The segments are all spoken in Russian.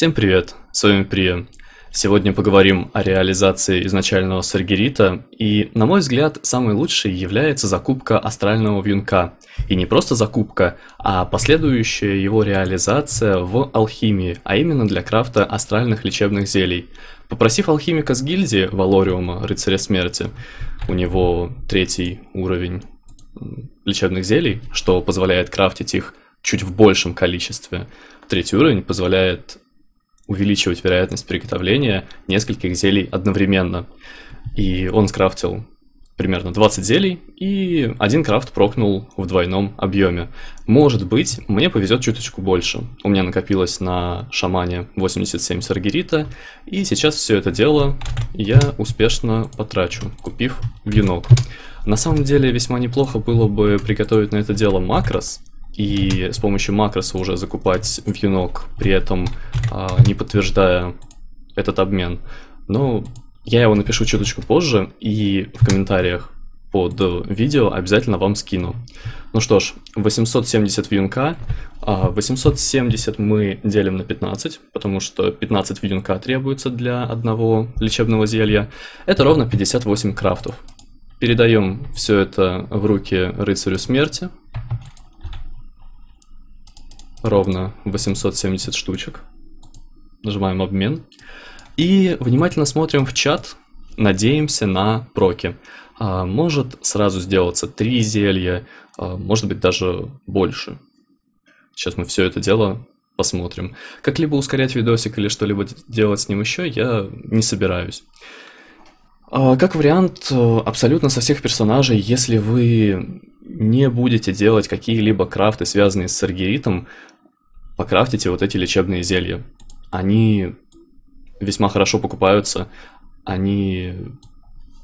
Всем привет, с вами Прия. Сегодня поговорим о реализации изначального саргерита, и, на мой взгляд, самой лучшей является закупка астрального вьюнка. И не просто закупка, а последующая его реализация в алхимии, а именно для крафта астральных лечебных зелий. Попросив алхимика с гильдии Валориума, рыцаря смерти, у него третий уровень лечебных зелий, что позволяет крафтить их чуть в большем количестве. Третий уровень позволяет увеличивать вероятность приготовления нескольких зелий одновременно. И он скрафтил примерно 20 зелий, и один крафт прокнул в двойном объеме. Может быть, мне повезет чуточку больше. У меня накопилось на шамане 87 саргерита, и сейчас все это дело я успешно потрачу, купив венок. На самом деле весьма неплохо было бы приготовить на это дело макрос, и с помощью макроса уже закупать вьюнок, при этом а, не подтверждая этот обмен. Но я его напишу чуточку позже и в комментариях под видео обязательно вам скину. Ну что ж, 870 вьюнка. 870 а, мы делим на 15, потому что 15 вьюнка требуется для одного лечебного зелья. Это ровно 58 крафтов. Передаем все это в руки рыцарю смерти, ровно 870 штучек. Нажимаем обмен. И внимательно смотрим в чат, надеемся на проки. А, может сразу сделаться три зелья, а, может быть даже больше. Сейчас мы все это дело посмотрим. Как-либо ускорять видосик или что-либо делать с ним еще я не собираюсь. А, как вариант, э, абсолютно со всех персонажей, если вы не будете делать какие-либо крафты, связанные с саргеритом, покрафтите вот эти лечебные зелья. Они весьма хорошо покупаются, они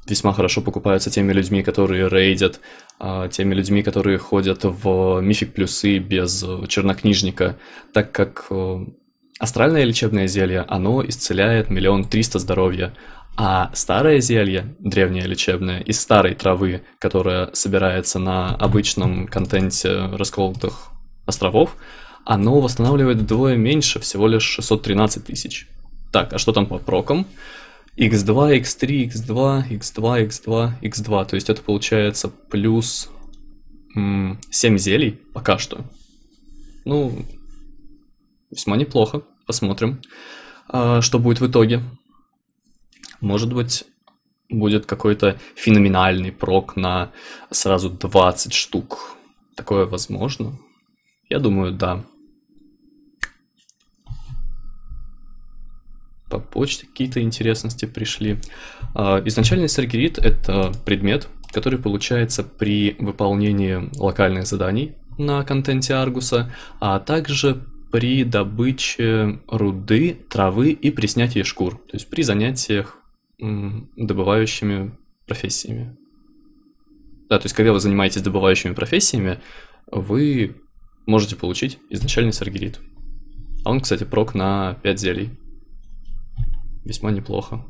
весьма хорошо покупаются теми людьми, которые рейдят, а, теми людьми, которые ходят в мифик плюсы без чернокнижника, так как э, астральное лечебное зелье, оно исцеляет миллион триста здоровья, а старое зелье, древнее лечебное, из старой травы, которая собирается на обычном контенте расколотых островов, оно восстанавливает вдвое меньше, всего лишь 613 тысяч. Так, а что там по прокам? x2, x3, x2, x2, x2, x2. То есть это получается плюс 7 зелий пока что. Ну, весьма неплохо. Посмотрим, а, что будет в итоге. Может быть, будет какой-то феноменальный прок на сразу 20 штук. Такое возможно? Я думаю, да. По почте какие-то интересности пришли. А, изначальный сергерит – это предмет, который получается при выполнении локальных заданий на контенте Аргуса, а также при добыче руды, травы и при снятии шкур, то есть при занятиях добывающими профессиями. Да, то есть когда вы занимаетесь добывающими профессиями, вы можете получить изначальный саргерит. А он, кстати, прок на 5 зелий. Весьма неплохо.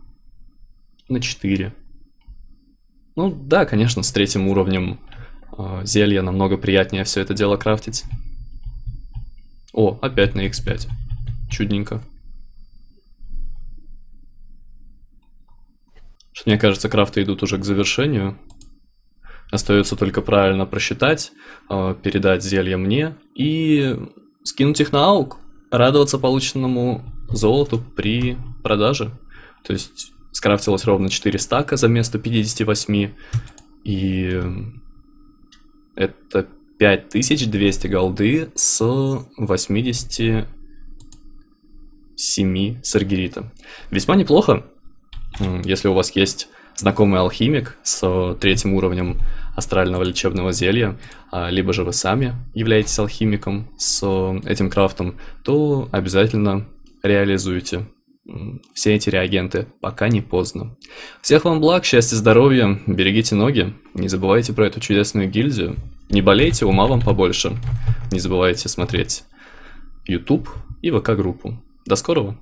На 4. Ну да, конечно, с третьим уровнем э, зелья намного приятнее все это дело крафтить. О, опять на x5. Чудненько. мне кажется, крафты идут уже к завершению. Остается только правильно просчитать, э, передать зелье мне и скинуть их на аук, радоваться полученному золоту при продаже. То есть скрафтилось ровно 4 стака за место 58, и это 5200 голды с 87 сергерита. Весьма неплохо. Если у вас есть знакомый алхимик с третьим уровнем астрального лечебного зелья, а, либо же вы сами являетесь алхимиком с этим крафтом, то обязательно реализуйте все эти реагенты, пока не поздно. Всех вам благ, счастья, здоровья, берегите ноги, не забывайте про эту чудесную гильдию, не болейте, ума вам побольше, не забывайте смотреть YouTube и ВК-группу. До скорого!